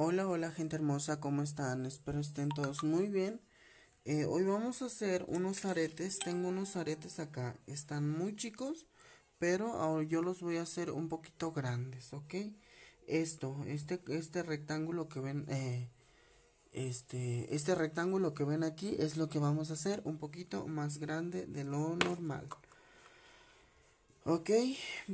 Hola, hola gente hermosa, ¿cómo están? Espero estén todos muy bien. Eh, hoy vamos a hacer unos aretes, tengo unos aretes acá, están muy chicos, pero ahora yo los voy a hacer un poquito grandes, ¿ok? Esto, este, este rectángulo que ven, eh, este, este rectángulo que ven aquí es lo que vamos a hacer un poquito más grande de lo normal. Ok,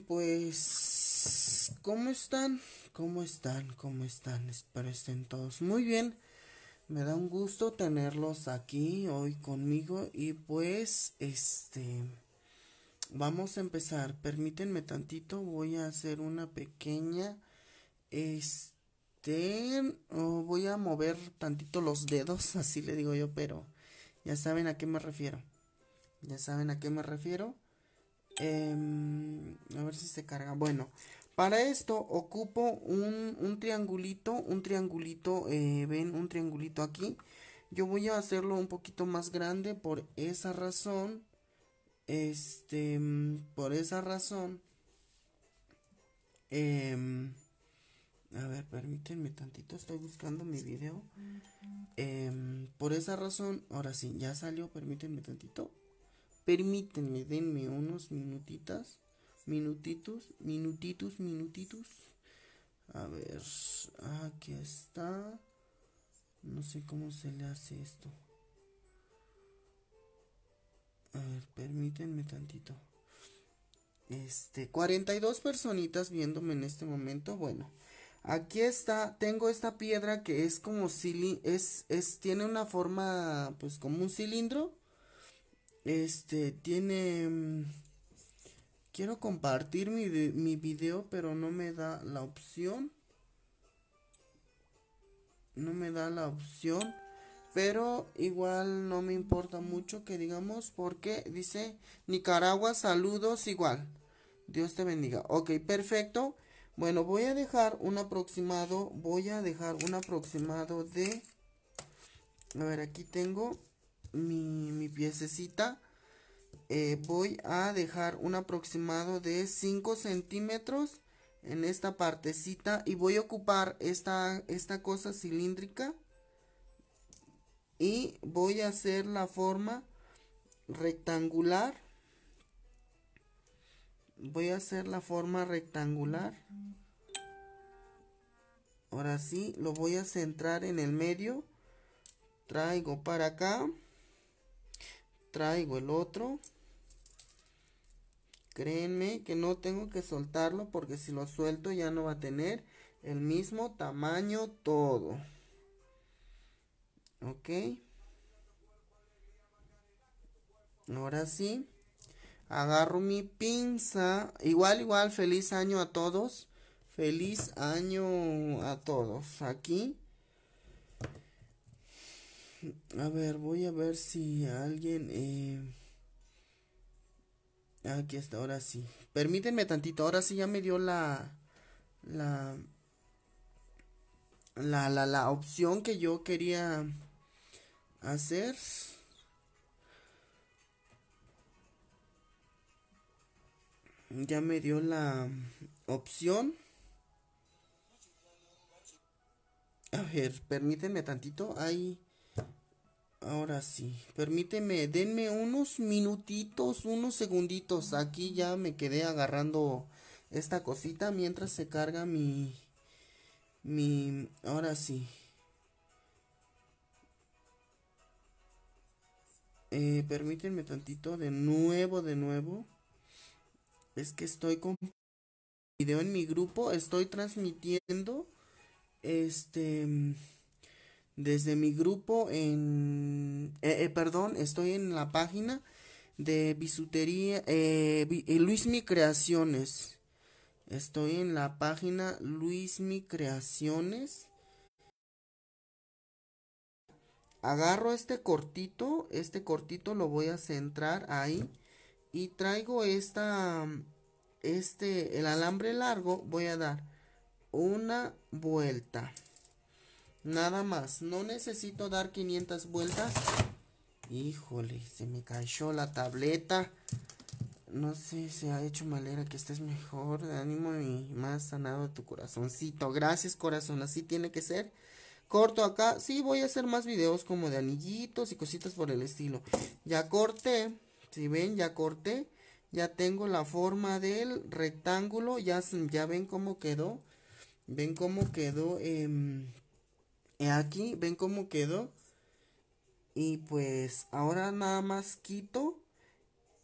pues, ¿cómo están? ¿Cómo están? ¿Cómo están? Espero estén todos muy bien. Me da un gusto tenerlos aquí hoy conmigo y pues este vamos a empezar. Permítanme tantito, voy a hacer una pequeña este voy a mover tantito los dedos, así le digo yo, pero ya saben a qué me refiero. Ya saben a qué me refiero. Em, a ver si se carga. Bueno, para esto ocupo un, triangulito, un triangulito, eh, ven, un triangulito aquí. Yo voy a hacerlo un poquito más grande por esa razón. Este, mm, por esa razón. Em, a ver, permítanme tantito, estoy buscando mi video. Em, por esa razón, ahora sí, ya salió, permítanme tantito. Permítanme, denme unos minutitas minutitos, minutitos, minutitos. A ver, aquí está. No sé cómo se le hace esto. A ver, permítanme tantito. Este, 42 personitas viéndome en este momento. Bueno, aquí está, tengo esta piedra que es como es, es, tiene una forma, pues como un cilindro. Este, tiene mm, Quiero compartir mi, video, pero no me da la opción. No me da la opción. Pero igual no me importa mucho que digamos porque dice Nicaragua, saludos igual. Dios te bendiga. Ok, perfecto. Bueno, voy a dejar un aproximado, voy a dejar un aproximado de... A ver, aquí tengo mi, mi piececita. Eh, voy a dejar un aproximado de 5 centímetros en esta partecita y voy a ocupar esta, esta cosa cilíndrica y voy a hacer la forma rectangular voy a hacer la forma rectangular ahora sí lo voy a centrar en el medio traigo para acá traigo el otro Créenme que no tengo que soltarlo porque si lo suelto ya no va a tener el mismo tamaño todo. Ok. Ahora sí. Agarro mi pinza. Igual, igual, feliz año a todos. Feliz año a todos. Aquí. A ver, voy a ver si alguien... Eh, Aquí está, ahora sí. Permítanme tantito, ahora sí ya me dio la... La... La, la, opción que yo quería hacer. Ya me dio la opción. A ver, permítanme tantito. Ahí Ahora sí, permíteme, denme unos minutitos, unos segunditos. Aquí ya me quedé agarrando esta cosita mientras se carga mi... Mi... Ahora sí. Eh, permíteme tantito, de nuevo, de nuevo. Es que estoy con video en mi grupo, estoy transmitiendo. Este desde mi grupo en, eh, eh, perdón, estoy en la página de bisutería, eh, eh mi Creaciones. Estoy en la página Luis mi Creaciones. Agarro este cortito, este cortito lo voy a centrar ahí y traigo esta, este, el alambre largo, voy a dar una vuelta. Nada más, no necesito dar 500 vueltas. Híjole, se me cayó la tableta. No sé, se ha hecho malera que estés mejor, de ánimo y más sanado tu corazoncito. Gracias, corazón, así tiene que ser. Corto acá, sí, voy a hacer más videos como de anillitos y cositas por el estilo. Ya corté, si ven, ya corté. Ya tengo la forma del rectángulo, ya, ya ven cómo quedó. Ven cómo quedó... Em, aquí ven cómo quedó. Y pues ahora nada más quito,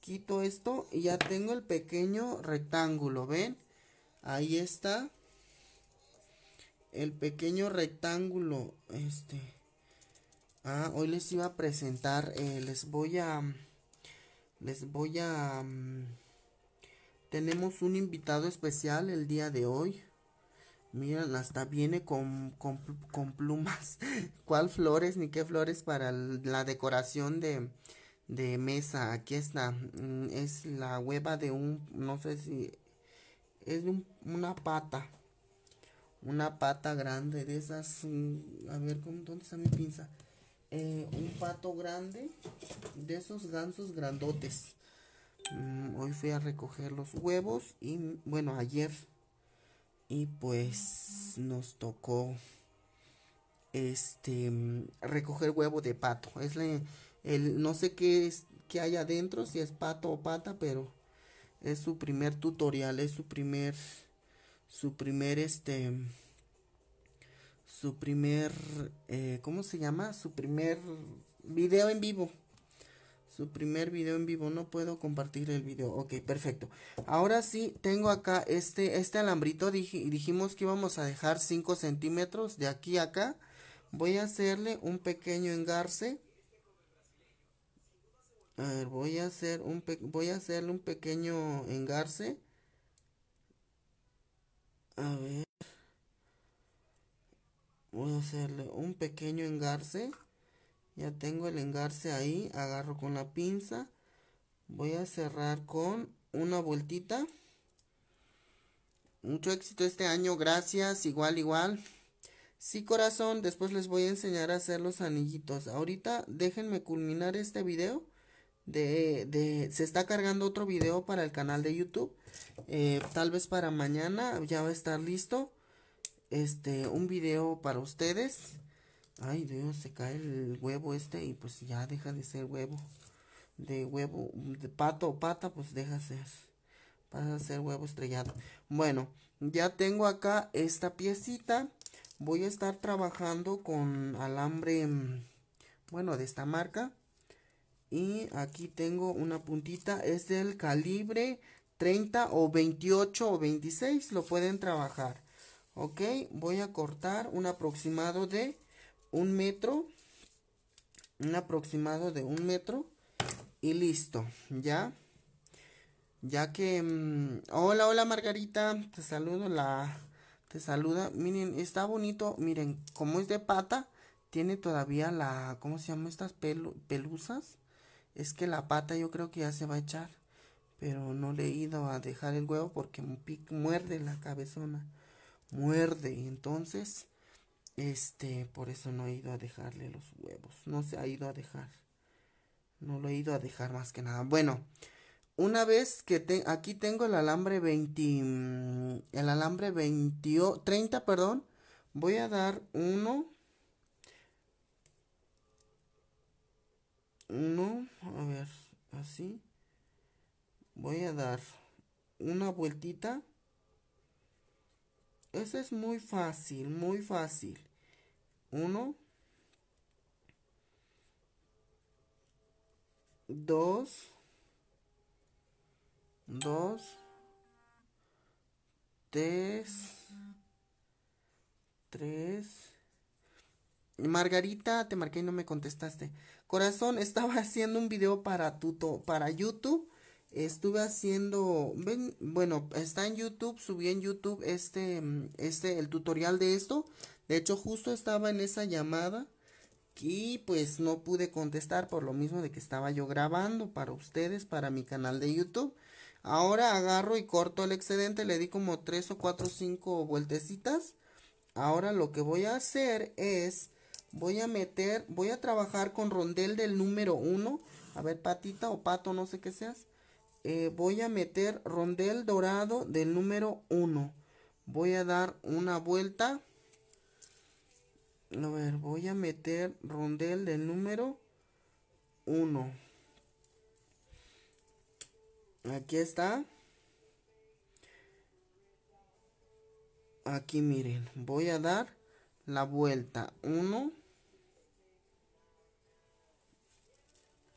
quito esto y ya tengo el pequeño rectángulo, ¿ven? Ahí está el pequeño rectángulo, este. Ah, hoy les iba a presentar, eh, les voy a, les voy a, mm, tenemos un invitado especial el día de hoy. Mira, hasta viene con, plumas. ¿Cuál flores? Ni qué flores para la decoración de, mesa. Aquí está. Mm, es la hueva de un, no sé si, es de una pata. Una pata grande de esas. Mm, a ver, ¿dónde está mi pinza? Eh, un pato grande de esos gansos grandotes. Mm, hoy fui a recoger los huevos y bueno, ayer y pues nos tocó este mm, recoger huevo de pato. Es el no sé qué es que hay adentro, si es pato o pata, pero es su primer tutorial, es su primer su primer este su primer eh, ¿cómo se llama? su primer video en vivo primer video en vivo. No puedo compartir el video. Ok, perfecto. Ahora sí, tengo acá este, este alambrito. dijimos que íbamos a dejar 5 centímetros de aquí a acá. Voy a hacerle un pequeño engarce. A ver, voy a, hacer un voy a hacerle un pequeño engarce. A ver. Voy a hacerle un pequeño engarce ya tengo el engarce ahí agarro con la pinza voy a cerrar con una vueltita mucho éxito este año gracias igual igual sí corazón después les voy a enseñar a hacer los anillitos ahorita déjenme culminar este video de, de se está cargando otro video para el canal de youtube eh, tal vez para mañana ya va a estar listo este un video para ustedes ay Dios, se cae el huevo este y pues ya deja de ser huevo. De huevo, de pato o pata, pues deja de ser. Pasa a ser huevo estrellado. Bueno, ya tengo acá esta piecita. Voy a estar trabajando con alambre, mm, bueno, de esta marca. Y aquí tengo una puntita, es del calibre 30 o 28 o 26, lo pueden trabajar. Ok, voy a cortar un aproximado de un metro, un aproximado de un metro y listo, ¿ya? Ya que, mm, hola, hola Margarita, te saludo, la, te saluda, miren, está bonito, miren, como es de pata, tiene todavía la, ¿cómo se llama estas pelusas? Es que la pata yo creo que ya se va a echar, pero no le he ido a dejar el huevo porque muerde la cabezona, muerde, entonces este, por eso no he ido a dejarle los huevos. No se ha ido a dejar. No lo he ido a dejar más que nada. Bueno, una vez que aquí tengo el alambre 20, el alambre 20, 30, perdón, voy a dar uno, uno, a ver, así, voy a dar una vueltita, eso es muy fácil, muy fácil, uno 2, dos 3, tres Margarita, te marqué y no me contestaste. Corazón, estaba haciendo un video para tuto, para YouTube. Estuve haciendo, bueno, está en YouTube, subí en YouTube este, este, el tutorial de esto. De hecho, justo estaba en esa llamada y pues no pude contestar por lo mismo de que estaba yo grabando para ustedes, para mi canal de YouTube. Ahora agarro y corto el excedente, le di como tres o cuatro o 5 vueltecitas. Ahora lo que voy a hacer es, voy a meter, voy a trabajar con rondel del número 1. A ver, patita o pato, no sé qué seas. Eh, voy a meter rondel dorado del número 1. Voy a dar una vuelta. A ver, voy a meter rondel del número 1. Aquí está. Aquí miren, voy a dar la vuelta 1.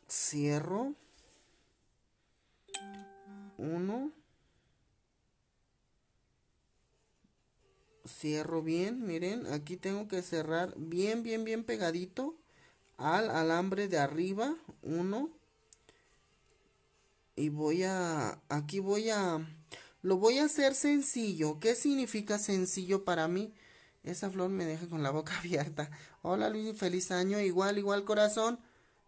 Cierro. 1. cierro bien, miren, aquí tengo que cerrar bien, bien, bien pegadito al alambre de arriba, uno. Y voy a, aquí voy a, lo voy a hacer sencillo. ¿Qué significa sencillo para mí? Esa flor me deja con la boca abierta. Hola Luis, feliz año. Igual, igual corazón.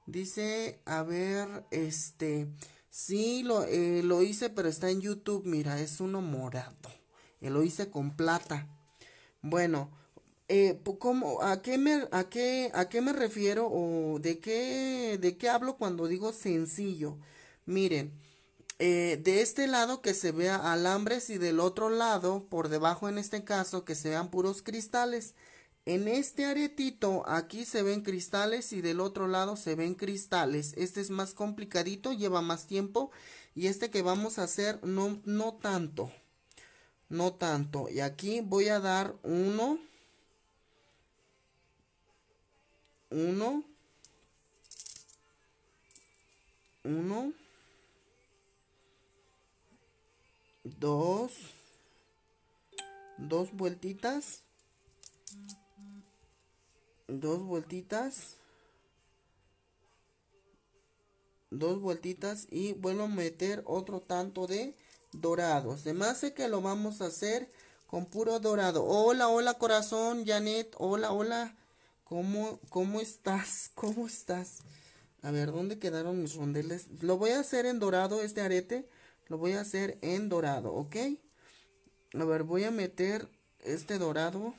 Dice, a ver, este, sí, lo, eh, lo hice, pero está en YouTube. Mira, es uno morado. Eh, lo hice con plata. Bueno, eh, a, qué me, refiero o de qué, hablo cuando digo sencillo? Miren, eh, de este lado que se vea alambres y del otro lado, por debajo en este caso, que se vean puros cristales. En este aretito aquí se ven cristales y del otro lado se ven cristales. Este es más complicadito, lleva más tiempo y este que vamos a hacer no, no tanto no tanto. Y aquí voy a dar uno. Uno. Uno. Dos. dos vueltitas, dos vueltitas, dos vueltitas y vuelvo a meter otro tanto de dorados. Además sé que lo vamos a hacer con puro dorado. Hola, hola corazón, Janet. Hola, hola. ¿Cómo, cómo estás? ¿Cómo estás? A ver, ¿dónde quedaron mis rondeles? Lo voy a hacer en dorado, este arete. Lo voy a hacer en dorado, ¿ok? A ver, voy a meter este dorado.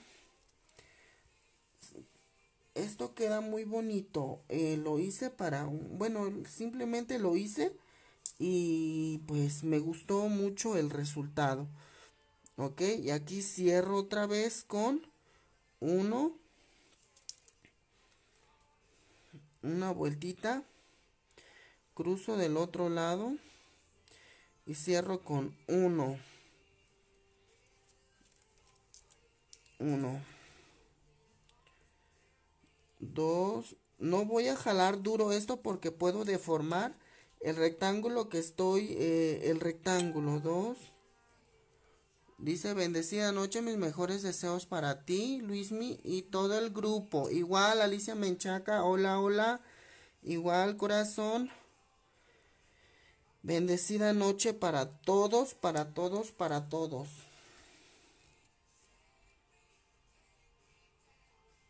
Esto queda muy bonito. Eh, lo hice para un... Bueno, simplemente lo hice y pues me gustó mucho el resultado. Ok, y aquí cierro otra vez con uno, una vueltita, cruzo del otro lado y cierro con uno, uno, dos, no voy a jalar duro esto porque puedo deformar el rectángulo que estoy, eh, el rectángulo 2. Dice, bendecida noche, mis mejores deseos para ti, Luismi y todo el grupo. Igual, Alicia Menchaca, hola, hola. Igual, corazón. Bendecida noche para todos, para todos, para todos.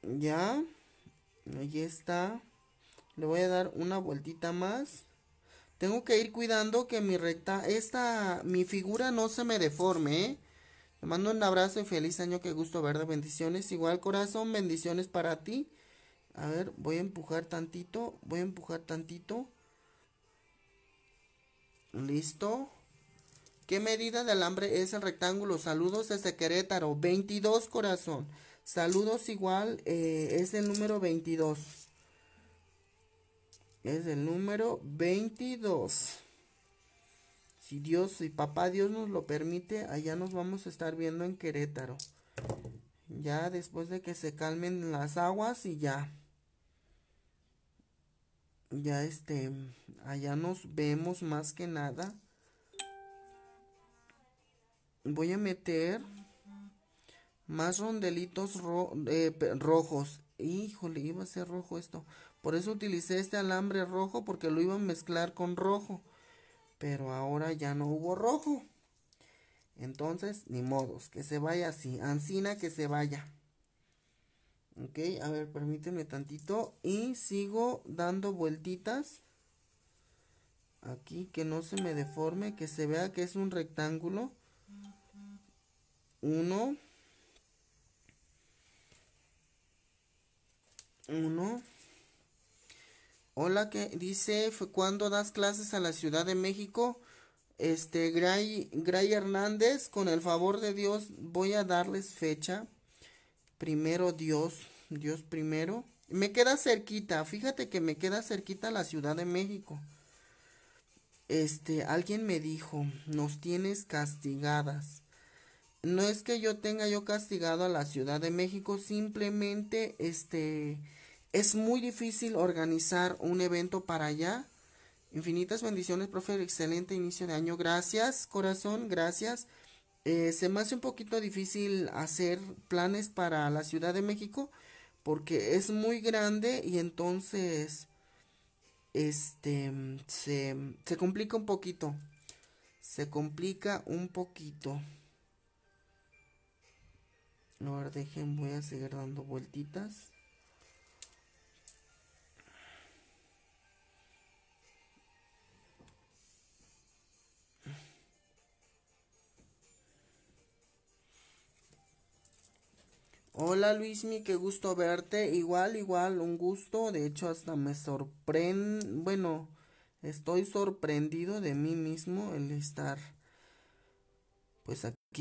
Ya, ahí está. Le voy a dar una vueltita más. Tengo que ir cuidando que mi recta, esta, mi figura no se me deforme, ¿eh? Te mando un abrazo y feliz año, qué gusto verde, bendiciones, igual corazón, bendiciones para ti. A ver, voy a empujar tantito, voy a empujar tantito. Listo. ¿Qué medida de alambre es el rectángulo? Saludos desde Querétaro, 22 corazón. Saludos igual, eh, es el número 22 es el número 22. Si Dios, si papá Dios nos lo permite, allá nos vamos a estar viendo en Querétaro. Ya después de que se calmen las aguas y ya. Ya este, allá nos vemos más que nada. Voy a meter más rondelitos eh, rojos. Híjole, iba a ser rojo esto. Por eso utilicé este alambre rojo porque lo iba a mezclar con rojo. Pero ahora ya no hubo rojo. Entonces, ni modos, que se vaya así. Ancina que se vaya. Ok, a ver, permíteme tantito. Y sigo dando vueltitas. Aquí, que no se me deforme, que se vea que es un rectángulo. Uno. Uno. Hola, que dice, ¿cuándo das clases a la Ciudad de México. Este, Gray, Gray Hernández, con el favor de Dios, voy a darles fecha. Primero Dios, Dios primero. Me queda cerquita, fíjate que me queda cerquita la Ciudad de México. Este, alguien me dijo, nos tienes castigadas. No es que yo tenga yo castigado a la Ciudad de México, simplemente, este, es muy difícil organizar un evento para allá. Infinitas bendiciones, profe. Excelente inicio de año. Gracias, corazón. Gracias. Eh, se me hace un poquito difícil hacer planes para la Ciudad de México porque es muy grande y entonces este se, complica un poquito. Se complica un poquito. no dejen, voy a seguir dando vueltitas. Hola Luismi, qué gusto verte. Igual, igual, un gusto. De hecho, hasta me sorprende. Bueno, estoy sorprendido de mí mismo el estar. Pues aquí.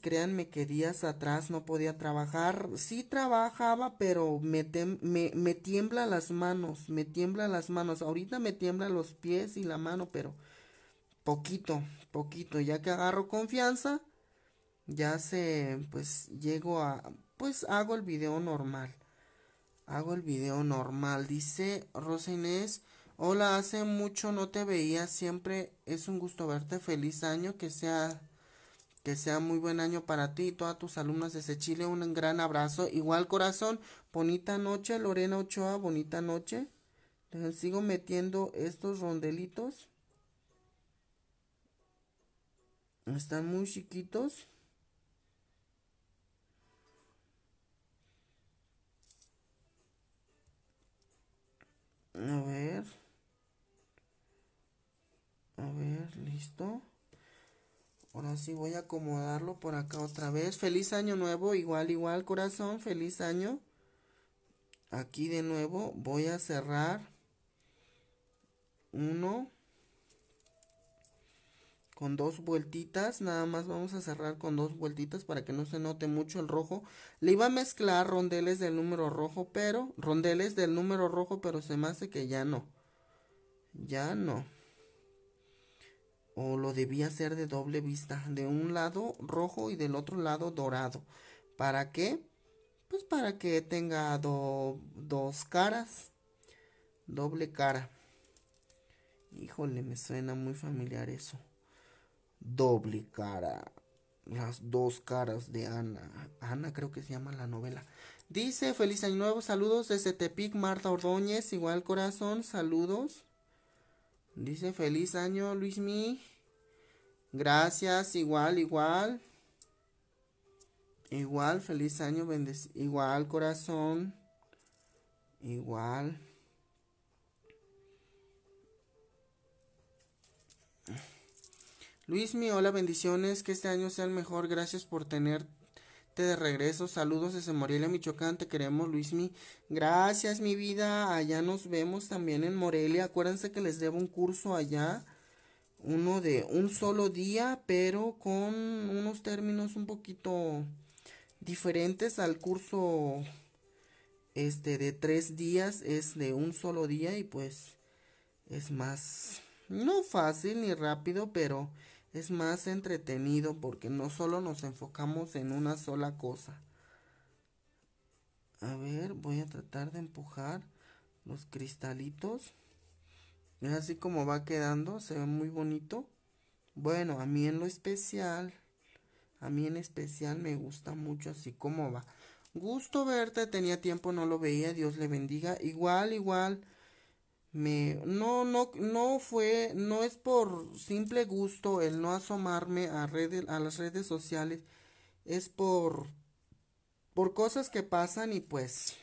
Créanme que días atrás no podía trabajar. Sí trabajaba, pero me, tem me, me tiembla las manos. Me tiembla las manos. Ahorita me tiembla los pies y la mano, pero poquito, poquito. Ya que agarro confianza ya se pues llego a pues hago el video normal hago el video normal dice Rosa Inés hola hace mucho no te veía siempre es un gusto verte feliz año que sea que sea muy buen año para ti y todas tus alumnas desde Chile un gran abrazo igual corazón bonita noche Lorena Ochoa bonita noche sigo metiendo estos rondelitos están muy chiquitos A ver. A ver, listo. Ahora sí voy a acomodarlo por acá otra vez. Feliz año nuevo, igual, igual, corazón, feliz año. Aquí de nuevo voy a cerrar. Uno con dos vueltitas, nada más vamos a cerrar con dos vueltitas para que no se note mucho el rojo. Le iba a mezclar rondeles del número rojo, pero rondeles del número rojo, pero se me hace que ya no. Ya no. O lo debía hacer de doble vista, de un lado rojo y del otro lado dorado. ¿Para qué? Pues para que tenga dos caras, doble cara. Híjole, me suena muy familiar eso doble cara. Las dos caras de Ana. Ana creo que se llama la novela. Dice, feliz año nuevo, saludos desde Tepic, Marta Ordóñez, igual corazón, saludos. Dice, feliz año, Luis Luismi. Gracias, igual, igual. Igual, feliz año, Igual, corazón. Igual. Luismi, hola, bendiciones, que este año sea el mejor, gracias por tenerte de regreso, saludos desde Morelia, Michoacán, te queremos Luismi, gracias mi vida, allá nos vemos también en Morelia, acuérdense que les debo un curso allá, uno de un solo día, pero con unos términos un poquito diferentes al curso este de tres días, es de un solo día y pues es más, no fácil ni rápido, pero es más entretenido porque no solo nos enfocamos en una sola cosa. A ver, voy a tratar de empujar los cristalitos. Es así como va quedando, se ve muy bonito. Bueno, a mí en lo especial, a mí en especial me gusta mucho así como va. Gusto verte, tenía tiempo, no lo veía, Dios le bendiga. Igual, igual me no no no fue no es por simple gusto el no asomarme a redes a las redes sociales es por por cosas que pasan y pues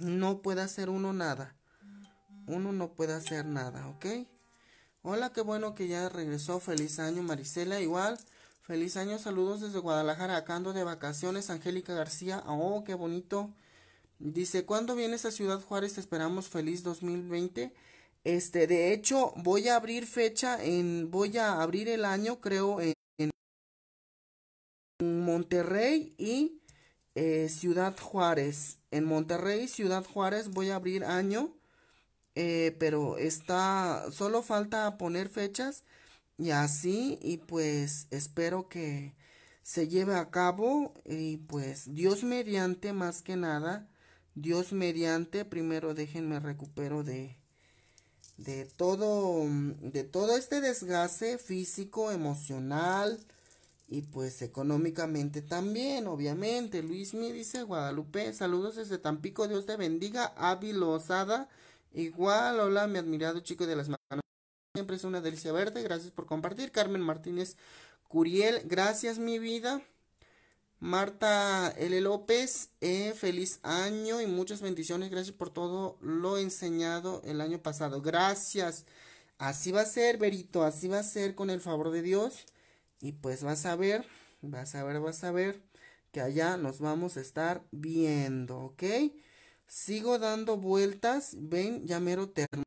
no puede hacer uno nada uno no puede hacer nada ok hola qué bueno que ya regresó feliz año Marisela igual feliz año saludos desde Guadalajara acá de vacaciones Angélica García oh qué bonito Dice, ¿cuándo vienes a Ciudad Juárez? esperamos feliz 2020. Este, de hecho, voy a abrir fecha en, voy a abrir el año, creo, en, Monterrey y eh, Ciudad Juárez. En Monterrey, Ciudad Juárez, voy a abrir año, eh, pero está, solo falta poner fechas y así, y pues espero que se lleve a cabo y pues Dios mediante más que nada Dios mediante, primero déjenme recupero de, de todo, de todo este desgaste físico, emocional y pues económicamente también, obviamente. Luis me dice Guadalupe, saludos desde Tampico, Dios te bendiga, hábil osada. Igual, hola, mi admirado chico de las manos. Siempre es una delicia verte, gracias por compartir. Carmen Martínez Curiel, gracias mi vida. Marta L. López, eh, feliz año y muchas bendiciones. Gracias por todo lo enseñado el año pasado. Gracias. Así va a ser, Berito, así va a ser con el favor de Dios. Y pues vas a ver, vas a ver, vas a ver que allá nos vamos a estar viendo, ¿ok? Sigo dando vueltas, ven, ya mero termo.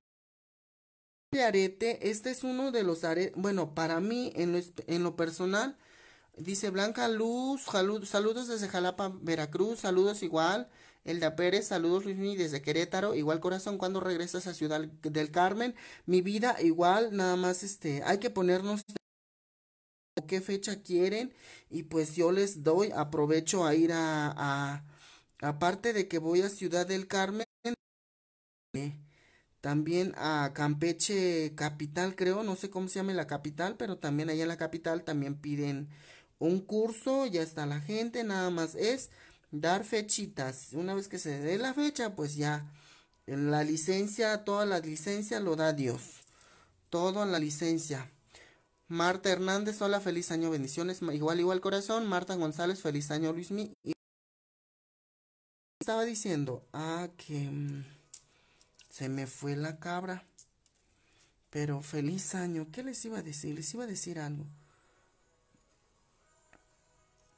Este arete, este es uno de los aretes, bueno, para mí en lo personal, Dice Blanca Luz, saludos desde Jalapa, Veracruz, saludos igual. Elda Pérez, saludos Luismi desde Querétaro, igual corazón cuando regresas a Ciudad del Carmen. Mi vida igual, nada más este, hay que ponernos qué fecha quieren y pues yo les doy, aprovecho a ir a, aparte de que voy a Ciudad del Carmen, eh, también a Campeche Capital, creo, no sé cómo se llama la capital, pero también allá en la capital también piden un curso, ya está la gente, nada más es dar fechitas. Una vez que se dé la fecha, pues ya la licencia, toda la licencia lo da Dios. Toda la licencia. Marta Hernández, hola, feliz año, bendiciones, igual, igual corazón. Marta González, feliz año, Luis Estaba diciendo, ah, que mm, se me fue la cabra. Pero feliz año, ¿qué les iba a decir? Les iba a decir algo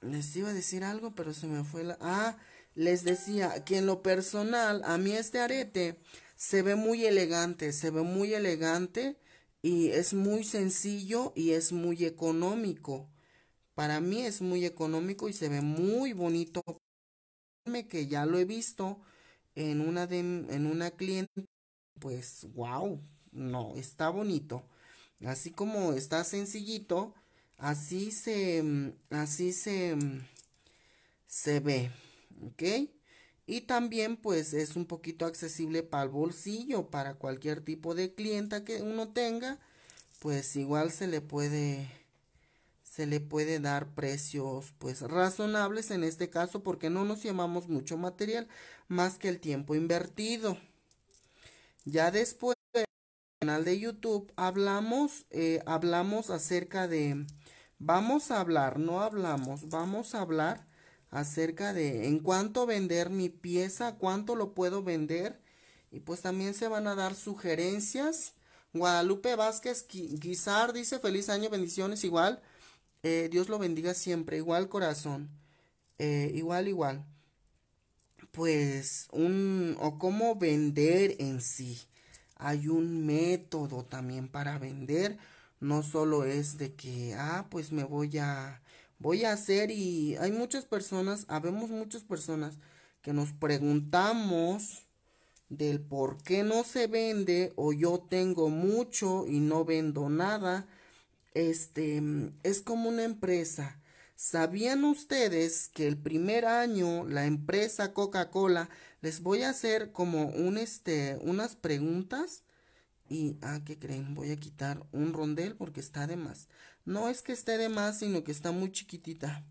les iba a decir algo, pero se me fue la... Ah, les decía que en lo personal, a mí este arete se ve muy elegante, se ve muy elegante y es muy sencillo y es muy económico. Para mí es muy económico y se ve muy bonito. Que ya lo he visto en una, de, en una cliente, pues wow, no, está bonito. Así como está sencillito, Así se, mm, así se, mm, se ve, ¿ok? Y también pues es un poquito accesible para el bolsillo, para cualquier tipo de clienta que uno tenga, pues igual se le puede, se le puede dar precios pues razonables en este caso porque no nos llamamos mucho material más que el tiempo invertido. Ya después en el canal de YouTube hablamos, eh, hablamos acerca de Vamos a hablar, no hablamos, vamos a hablar acerca de en cuánto vender mi pieza, cuánto lo puedo vender. Y pues también se van a dar sugerencias. Guadalupe Vázquez Guizar dice feliz año, bendiciones igual. Eh, Dios lo bendiga siempre, igual corazón. Eh, igual, igual. Pues un o cómo vender en sí. Hay un método también para vender no solo es de que, ah, pues me voy a, voy a hacer y hay muchas personas, habemos muchas personas que nos preguntamos del por qué no se vende o yo tengo mucho y no vendo nada. Este mm, es como una empresa. ¿Sabían ustedes que el primer año la empresa Coca-Cola les voy a hacer como un este unas preguntas y, ah, ¿qué creen? Voy a quitar un rondel porque está de más. No es que esté de más, sino que está muy chiquitita.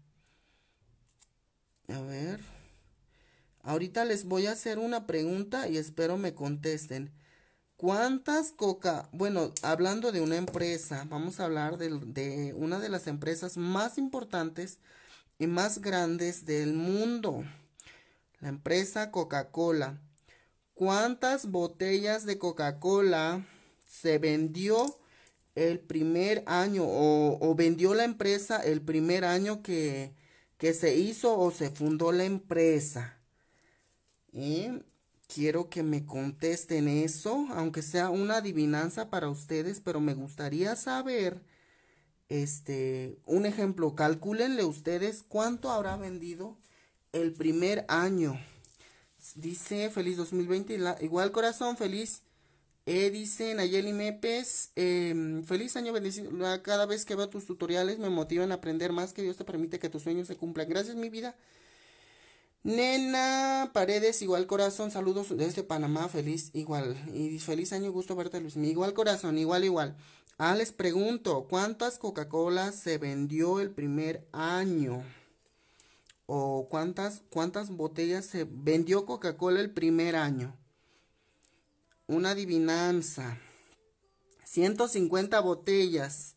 A ver. Ahorita les voy a hacer una pregunta y espero me contesten. ¿Cuántas coca? Bueno, hablando de una empresa, vamos a hablar de, una de las empresas más importantes y más grandes del mundo. La empresa Coca-Cola cuántas botellas de Coca-Cola se vendió el primer año o, vendió la empresa el primer año que, se hizo o se fundó la empresa. Y quiero que me contesten eso, aunque sea una adivinanza para ustedes, pero me gustaría saber, este, un ejemplo, calcúlenle ustedes cuánto habrá vendido el primer año Dice, feliz 2020. igual corazón, feliz. Eh, dice Nayeli Mepes, em, feliz año bendecido. Cada vez que veo tus tutoriales me motivan a aprender más. Que Dios te permite que tus sueños se cumplan. Gracias, mi vida. Nena Paredes, igual corazón, saludos desde este Panamá, feliz, igual, y feliz año, gusto verte Luis, igual corazón, igual, igual. Ah, les pregunto, ¿cuántas Coca-Colas se vendió el primer año? o cuántas, cuántas botellas se vendió Coca-Cola el primer año. Una adivinanza. 150 botellas.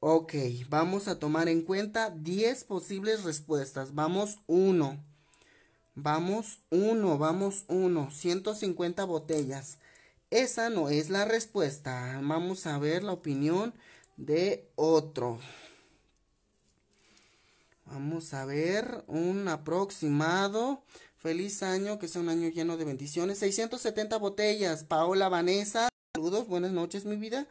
Ok, vamos a tomar en cuenta 10 posibles respuestas. Vamos uno. Vamos uno. vamos 1. 150 botellas. Esa no es la respuesta. Vamos a ver la opinión de otro. Vamos a ver un aproximado. Feliz año, que sea un año lleno de bendiciones. 670 botellas. Paola Vanessa. Saludos, buenas noches, mi vida.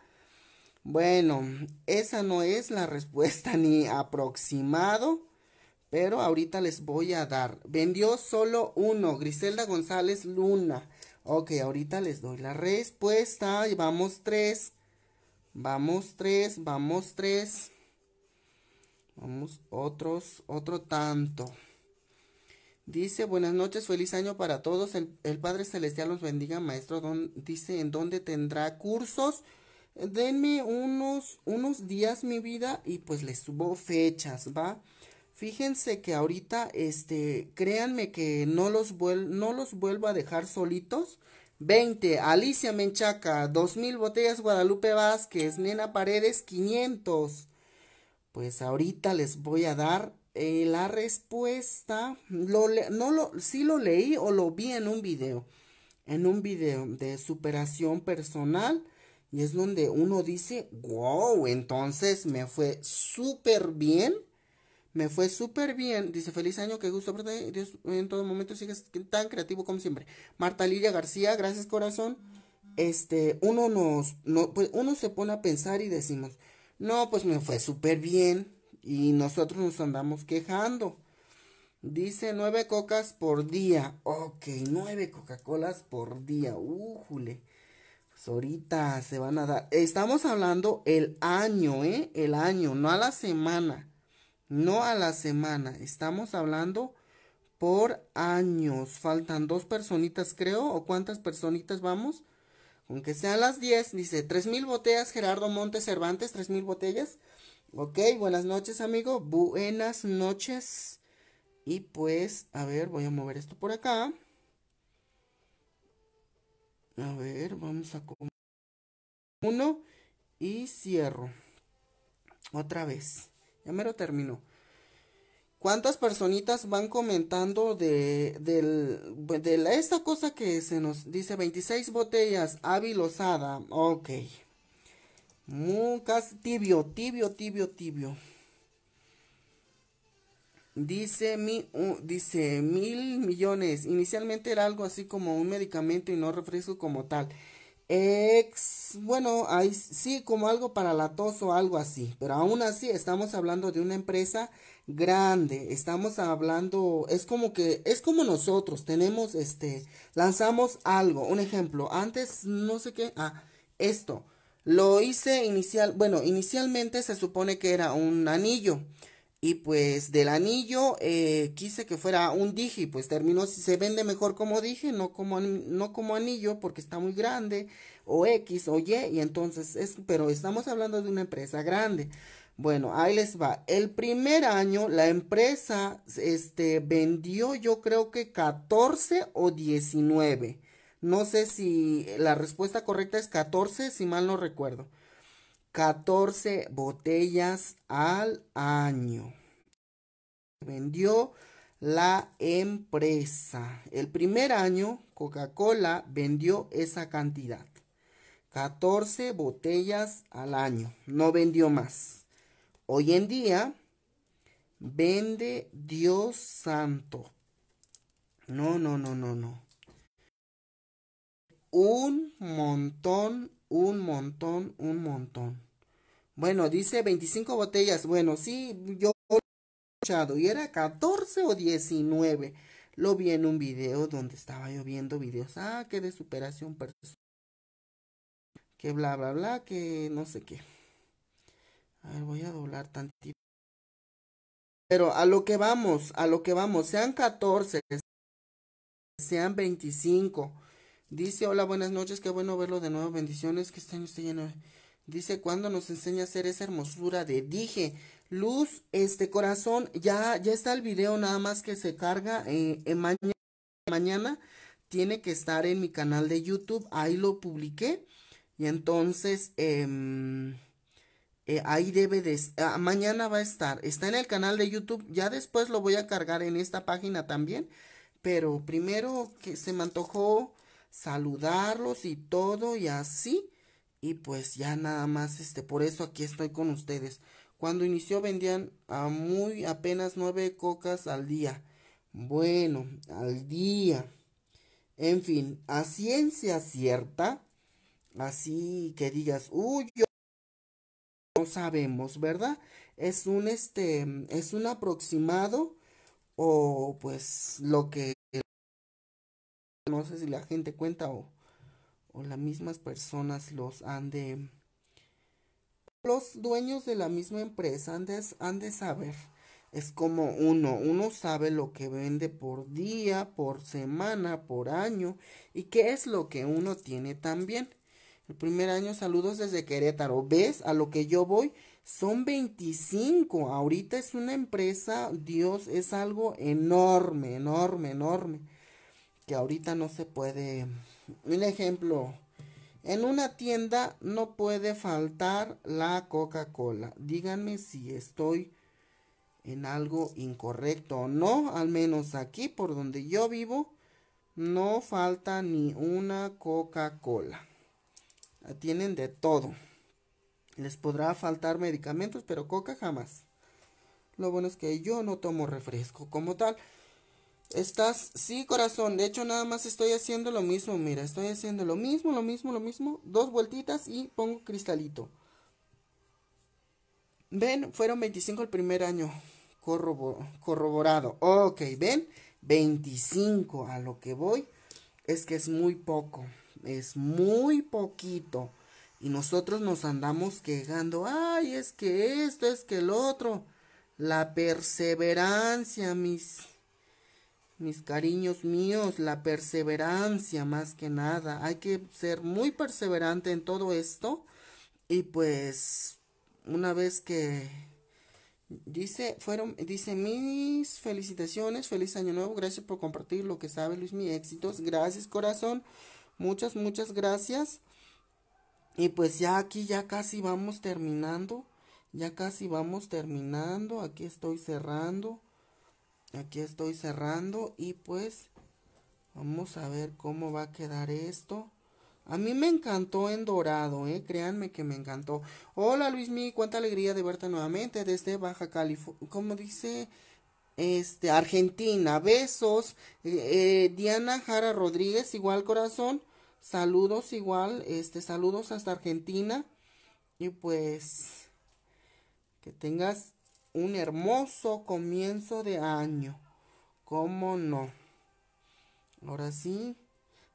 Bueno, esa no es la respuesta ni aproximado, pero ahorita les voy a dar. Vendió solo uno, Griselda González Luna. Ok, ahorita les doy la respuesta y vamos tres. Vamos tres, vamos tres. Vamos, otros, otro tanto. Dice, buenas noches, feliz año para todos. El, Padre Celestial los bendiga, maestro. Don, dice, ¿en dónde tendrá cursos? Denme unos, unos días mi vida y pues les subo fechas, ¿va? Fíjense que ahorita, este, créanme que no los, no los vuelvo a dejar solitos. 20, Alicia Menchaca, 2000 botellas Guadalupe Vázquez, Nena Paredes, 500. Pues ahorita les voy a dar eh, la respuesta. Lo, no lo, sí lo leí o lo vi en un video. En un video de superación personal. Y es donde uno dice, wow, entonces me fue súper bien. Me fue súper bien. Dice, feliz año, qué gusto. Dios, en todo momento sigues tan creativo como siempre. Marta Lilia García, gracias corazón. Este, uno nos, no, pues uno se pone a pensar y decimos, no, pues me fue súper bien y nosotros nos andamos quejando. Dice nueve cocas por día. Ok, nueve Coca-Colas por día. Újule. Pues ahorita se van a dar. Estamos hablando el año, ¿eh? El año, no a la semana. No a la semana. Estamos hablando por años. Faltan dos personitas, creo. ¿O cuántas personitas vamos? aunque sean las 10, dice, mil botellas, Gerardo Montes Cervantes, mil botellas. Ok, buenas noches, amigo. Buenas noches. Y pues, a ver, voy a mover esto por acá. A ver, vamos a... Uno y cierro. Otra vez. Ya me lo termino cuántas personitas van comentando de, esta cosa que se nos dice 26 botellas avilosada. Ok. Muy mm, casi tibio, tibio, tibio, tibio. Dice, mi, dice mil millones. Inicialmente era algo así como un medicamento y no refresco como tal. Ex, bueno, ahí sí, como algo para la tos o algo así. Pero aún así estamos hablando de una empresa grande. Estamos hablando, es como que, es como nosotros, tenemos este, lanzamos algo, un ejemplo, antes no sé qué, ah, esto, lo hice inicial, bueno, inicialmente se supone que era un anillo. Y pues del anillo eh, quise que fuera un dije, pues terminó, se vende mejor como dije, no como, no como anillo porque está muy grande, o X o Y, y entonces es, pero estamos hablando de una empresa grande. Bueno, ahí les va. El primer año la empresa este, vendió yo creo que 14 o 19. No sé si la respuesta correcta es 14, si mal no recuerdo. 14 botellas al año. Vendió la empresa. El primer año Coca-Cola vendió esa cantidad. 14 botellas al año. No vendió más. Hoy en día, vende Dios santo. No, no, no, no, no. Un montón, un montón, un montón. Bueno, dice 25 botellas. Bueno, sí, yo lo he escuchado. Y era 14 o 19. Lo vi en un video donde estaba yo viendo videos. Ah, que de superación personal. Que bla, bla, bla, que no sé qué. A ver, voy a doblar tantito. Pero a lo que vamos, a lo que vamos, sean 14, sean 25. Dice, hola, buenas noches, qué bueno verlo de nuevo, bendiciones, que este año Dice, ¿cuándo nos enseña a hacer esa hermosura de dije? Luz, este corazón, ya, ya está el video, nada más que se carga eh, en mañana, mañana. Tiene que estar en mi canal de YouTube, ahí lo publiqué. Y entonces, eh, eh, ahí debe de... Ah, mañana va a estar. Está en el canal de YouTube. Ya después lo voy a cargar en esta página también. Pero primero que se me antojó saludarlos y todo y así. Y pues ya nada más, este, por eso aquí estoy con ustedes. Cuando inició vendían a muy apenas nueve cocas al día. Bueno, al día. En fin, a ciencia cierta, así que digas, uy, sabemos, ¿verdad? Es un este es un aproximado o pues lo que no sé si la gente cuenta o, o las mismas personas los han de los dueños de la misma empresa han han de saber. Es como uno, uno sabe lo que vende por día, por semana, por año y qué es lo que uno tiene también. El primer año, saludos desde Querétaro. ¿Ves? A lo que yo voy son 25. Ahorita es una empresa, Dios, es algo enorme, enorme, enorme. Que ahorita no se puede. Un ejemplo. En una tienda no puede faltar la Coca-Cola. Díganme si estoy en algo incorrecto o no. Al menos aquí por donde yo vivo no falta ni una Coca-Cola tienen de todo. Les podrá faltar medicamentos, pero coca jamás. Lo bueno es que yo no tomo refresco como tal. Estás, sí, corazón. De hecho, nada más estoy haciendo lo mismo. Mira, estoy haciendo lo mismo, lo mismo, lo mismo. Dos vueltitas y pongo cristalito. Ven, fueron 25 el primer año. corroborado. Ok, ven, 25. A lo que voy es que es muy poco es muy poquito. Y nosotros nos andamos quejando, ay, es que esto, es que el otro. La perseverancia, mis, mis cariños míos, la perseverancia más que nada. Hay que ser muy perseverante en todo esto. Y pues, una vez que dice, fueron, dice, mis felicitaciones, feliz año nuevo, gracias por compartir lo que sabe Luis, mi éxitos, gracias corazón. Muchas, muchas gracias. Y pues ya aquí, ya casi vamos terminando. Ya casi vamos terminando. Aquí estoy cerrando. Aquí estoy cerrando. Y pues vamos a ver cómo va a quedar esto. A mí me encantó en dorado, ¿eh? Créanme que me encantó. Hola luis Luismi, cuánta alegría de verte nuevamente desde Baja California. Como dice este, Argentina. Besos. Eh, eh, Diana Jara Rodríguez, igual corazón. Saludos igual, este, saludos hasta Argentina. Y pues que tengas un hermoso comienzo de año. ¿Cómo no? Ahora sí,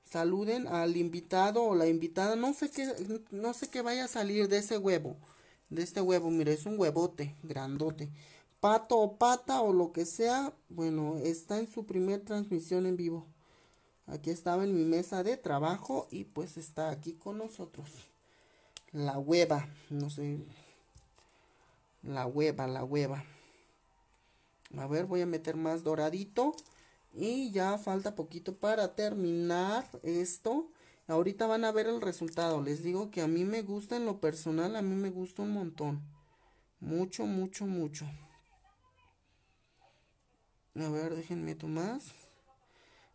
saluden al invitado o la invitada. No sé qué, no sé qué vaya a salir de ese huevo. De este huevo, mire, es un huevote grandote. Pato o pata o lo que sea, bueno, está en su primer transmisión en vivo. Aquí estaba en mi mesa de trabajo y pues está aquí con nosotros. La hueva, no sé. La hueva, la hueva. A ver, voy a meter más doradito. Y ya falta poquito para terminar esto. Ahorita van a ver el resultado. Les digo que a mí me gusta en lo personal, a mí me gusta un montón. Mucho, mucho, mucho. A ver, déjenme tomar.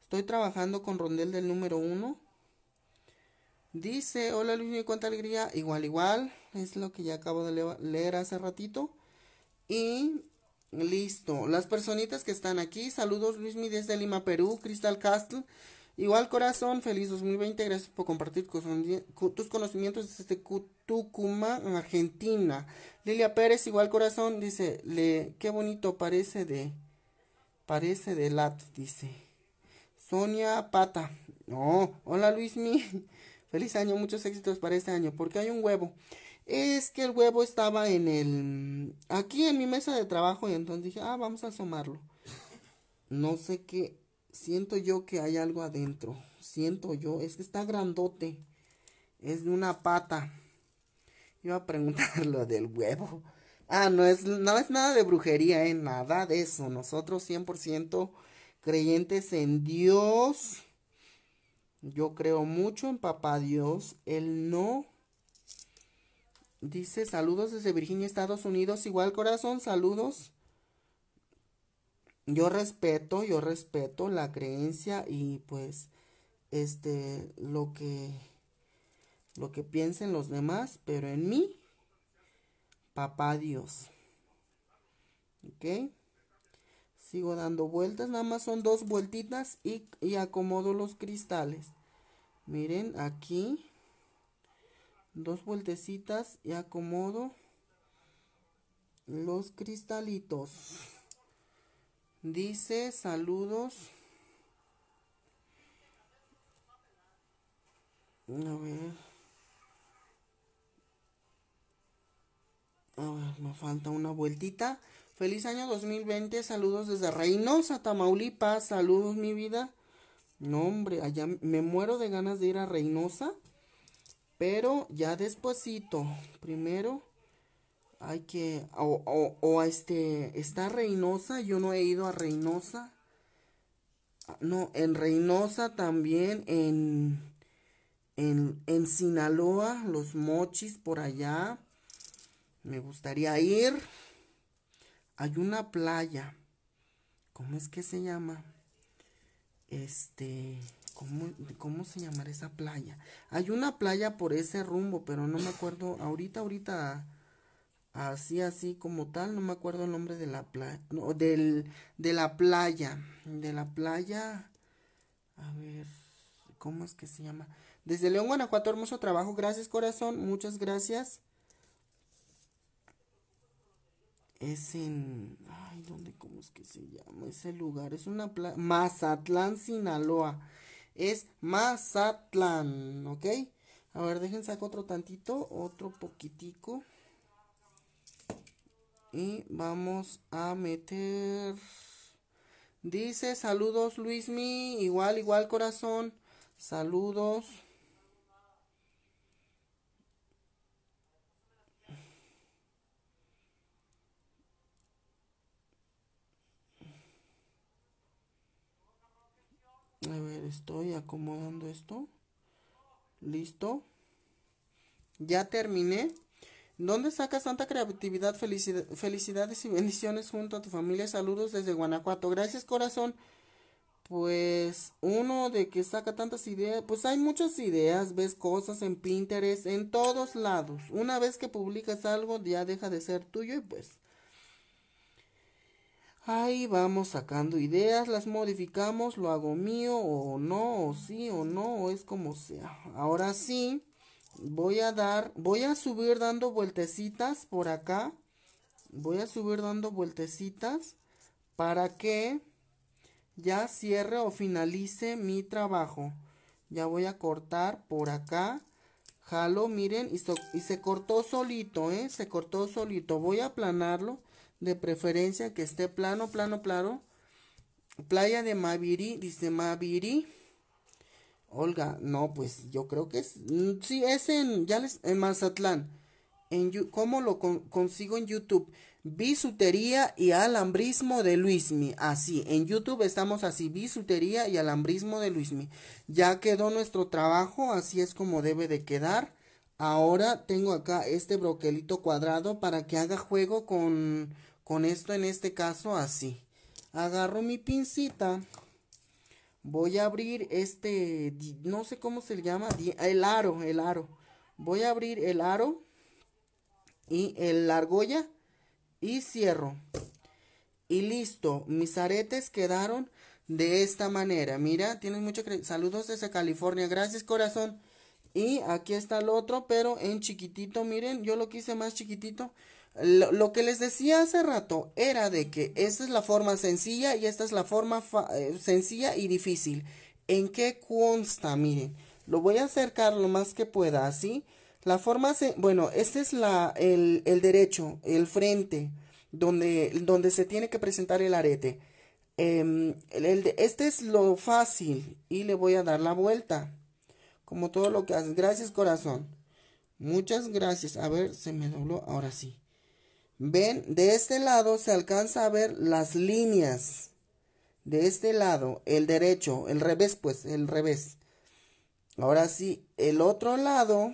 Estoy trabajando con rondel del número uno. Dice, hola Luis, cuánta alegría? Igual, igual. Es lo que ya acabo de leer hace ratito. Y listo. Las personitas que están aquí. Saludos Luismi desde Lima, Perú. Crystal Castle. Igual corazón, feliz 2020. Gracias por compartir tus conocimientos desde Tucumán, Argentina. Lilia Pérez, igual corazón, dice, le, qué bonito parece de, parece de lat, dice. Sonia Pata. No, hola Luismi. Feliz año, muchos éxitos para este año. Porque hay un huevo. Es que el huevo estaba en el. aquí en mi mesa de trabajo. Y entonces dije, ah, vamos a asomarlo. No sé qué. Siento yo que hay algo adentro. Siento yo. Es que está grandote. Es de una pata. Iba a preguntar lo del huevo. Ah, no es, no es nada de brujería, ¿eh? Nada de eso. Nosotros 100% creyentes en Dios. Yo creo mucho en Papá Dios. Él no. Dice saludos desde Virginia, Estados Unidos. Igual corazón, saludos. Yo respeto, yo respeto la creencia y pues este lo que lo que piensen los demás, pero en mí papá Dios. ¿Ok? Sigo dando vueltas, nada más son dos vueltitas y, y acomodo los cristales. Miren, aquí. Dos vueltecitas y acomodo los cristalitos. Dice, saludos. A ver. A ver, me falta una vueltita. Feliz año 2020, saludos desde Reynosa, Tamaulipas, saludos mi vida. No, hombre, allá me muero de ganas de ir a Reynosa, pero ya despuesito, primero hay que, o, este, está Reynosa, yo no he ido a Reynosa. Ah, no, en Reynosa también, en, en, en Sinaloa, los mochis por allá. Me gustaría ir hay una playa. ¿Cómo es que se llama? Este, ¿cómo, ¿cómo se llamará esa playa? Hay una playa por ese rumbo, pero no me acuerdo. Ahorita, ahorita, así, así como tal, no me acuerdo el nombre de la playa. del, de la playa. De la playa. A ver, ¿cómo es que se llama? Desde León, Guanajuato, hermoso trabajo. Gracias, corazón. Muchas gracias. es en, ay, ¿dónde, cómo es que se llama ese lugar? Es una plaza, Mazatlán, Sinaloa. Es Mazatlán, ¿ok? A ver, dejen saco otro tantito, otro poquitico. Y vamos a meter... Dice, saludos Luismi, igual, igual corazón. Saludos. A ver, estoy acomodando esto. Listo. Ya terminé. ¿Dónde sacas tanta creatividad? Felicidad, felicidades y bendiciones junto a tu familia. Saludos desde Guanajuato. Gracias, corazón. Pues uno de que saca tantas ideas, pues hay muchas ideas, ves cosas en Pinterest, en todos lados. Una vez que publicas algo ya deja de ser tuyo y pues Ahí vamos sacando ideas, las modificamos, lo hago mío o no, o sí o no, o es como sea. Ahora sí, voy a dar, voy a subir dando vueltecitas por acá. Voy a subir dando vueltecitas para que ya cierre o finalice mi trabajo. Ya voy a cortar por acá. Jalo, miren, y, y se cortó solito, ¿eh? Se cortó solito. Voy a aplanarlo de preferencia que esté plano, plano, plano. Playa de Maviri, dice Maviri. Olga, no, pues yo creo que es, mm, sí, es en, ya les, en Mazatlán. En, ¿Cómo lo consigo en YouTube? Bisutería y alambrismo de Luismi. Así, en YouTube estamos así, bisutería y alambrismo de Luismi. Ya quedó nuestro trabajo, así es como debe de quedar. Ahora tengo acá este broquelito cuadrado para que haga juego con con esto en este caso así. Agarro mi pincita. Voy a abrir este, no sé cómo se llama, el aro, el aro. Voy a abrir el aro y el, argolla y cierro. Y listo, mis aretes quedaron de esta manera. Mira, tienes mucho saludos desde California. Gracias, corazón. Y aquí está el otro, pero en chiquitito, miren, yo lo quise más chiquitito lo, que les decía hace rato era de que esta es la forma sencilla y esta es la forma eh, sencilla y difícil. ¿En qué consta? Miren, lo voy a acercar lo más que pueda, así. La forma, se bueno, este es la, el, derecho, el frente, donde, donde se tiene que presentar el arete. Em, el, este es lo fácil y le voy a dar la vuelta. Como todo lo que haces. Gracias, corazón. Muchas gracias. A ver, se me dobló. Ahora sí. Ven, de este lado se alcanza a ver las líneas. De este lado, el derecho, el revés, pues, el revés. Ahora sí, el otro lado,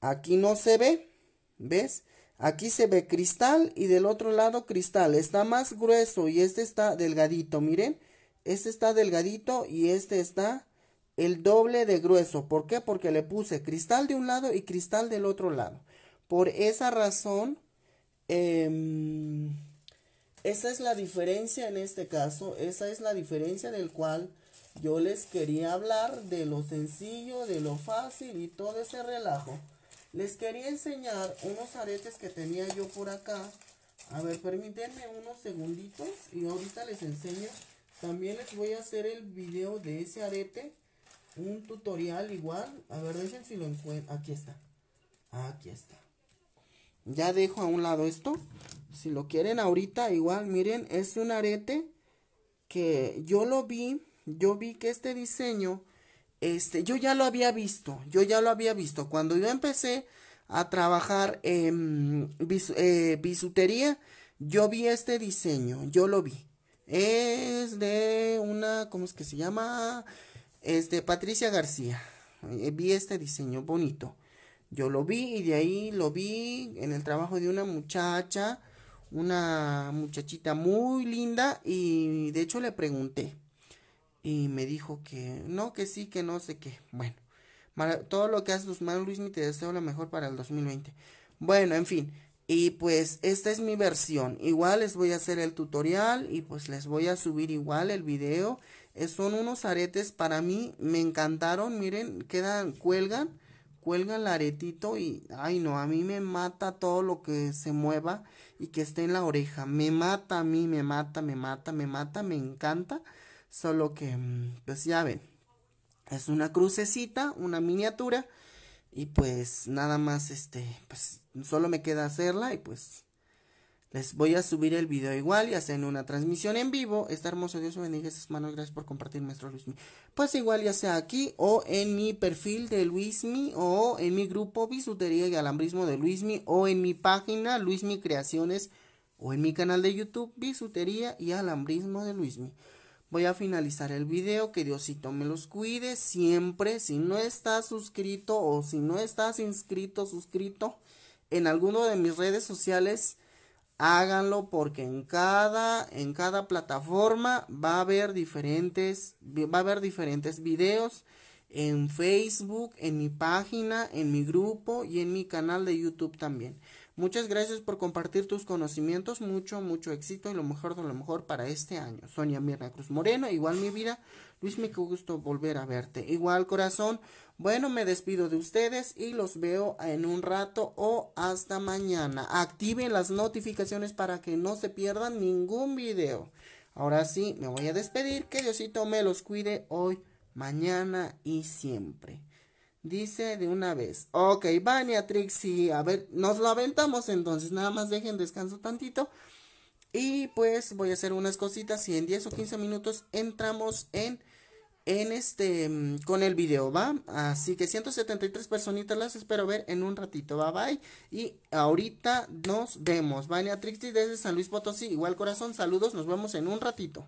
aquí no se ve, ¿ves? Aquí se ve cristal y del otro lado cristal. Está más grueso y este está delgadito, miren. Este está delgadito y este está el doble de grueso. ¿Por qué? Porque le puse cristal de un lado y cristal del otro lado. Por esa razón, em, esa es la diferencia en este caso, esa es la diferencia del cual yo les quería hablar de lo sencillo, de lo fácil y todo ese relajo. Les quería enseñar unos aretes que tenía yo por acá. A ver, permítanme unos segunditos y ahorita les enseño. También les voy a hacer el video de ese arete. Un tutorial igual. A ver, dejen si lo encuentro. Aquí está. Aquí está. Ya dejo a un lado esto. Si lo quieren ahorita, igual, miren, es un arete que yo lo vi, yo vi que este diseño, este, yo ya lo había visto, yo ya lo había visto. Cuando yo empecé a trabajar en eh, bisutería, yo vi este diseño, yo lo vi. Es de una, ¿cómo es que se llama? Este, Patricia García. Eh, vi este diseño bonito. Yo lo vi y de ahí lo vi en el trabajo de una muchacha, una muchachita muy linda y de hecho le pregunté y me dijo que no, que sí, que no sé qué. Bueno, todo lo que haces tus Luis, mi te deseo lo mejor para el 2020. Bueno, en fin. Y pues esta es mi versión. Igual les voy a hacer el tutorial y pues les voy a subir igual el video. Eh, son unos aretes para mí, me encantaron, miren, quedan, cuelgan cuelga el aretito y, ay no, a mí me mata todo lo que se mueva y que esté en la oreja. Me mata a mí, me mata, me mata, me mata, me encanta. Solo que, mm, pues ya ven, es una crucecita, una miniatura y pues nada más, este, pues solo me queda hacerla y pues les voy a subir el video igual y hacen una transmisión en vivo. Está hermoso, Dios bendiga esas manos. Gracias por compartir, nuestro Luismi. Pues igual ya sea aquí o en mi perfil de Luismi o en mi grupo Bisutería y Alambrismo de Luismi o en mi página Luismi Creaciones o en mi canal de YouTube Bisutería y Alambrismo de Luismi. Voy a finalizar el video, que Diosito me los cuide siempre. Si no estás suscrito o si no estás inscrito, suscrito en alguno de mis redes sociales háganlo porque en cada, en cada plataforma va a haber diferentes, va a haber diferentes videos en Facebook, en mi página, en mi grupo y en mi canal de YouTube también. Muchas gracias por compartir tus conocimientos, mucho, mucho éxito y lo mejor de lo mejor para este año. Sonia Mirna Cruz Moreno, igual mi vida. Luis, me gusto volver a verte. Igual corazón, bueno, me despido de ustedes y los veo en un rato o hasta mañana. Activen las notificaciones para que no se pierdan ningún video. Ahora sí, me voy a despedir. Que Diosito me los cuide hoy, mañana y siempre. Dice de una vez. Ok, Vania Trixie. A ver, nos lo aventamos entonces. Nada más dejen descanso tantito. Y pues voy a hacer unas cositas y en 10 o 15 minutos entramos en en este mm, con el video, ¿va? Así que 173 personitas las espero ver en un ratito, bye bye. Y ahorita nos vemos. Vania Trixie desde San Luis Potosí, igual corazón, saludos, nos vemos en un ratito.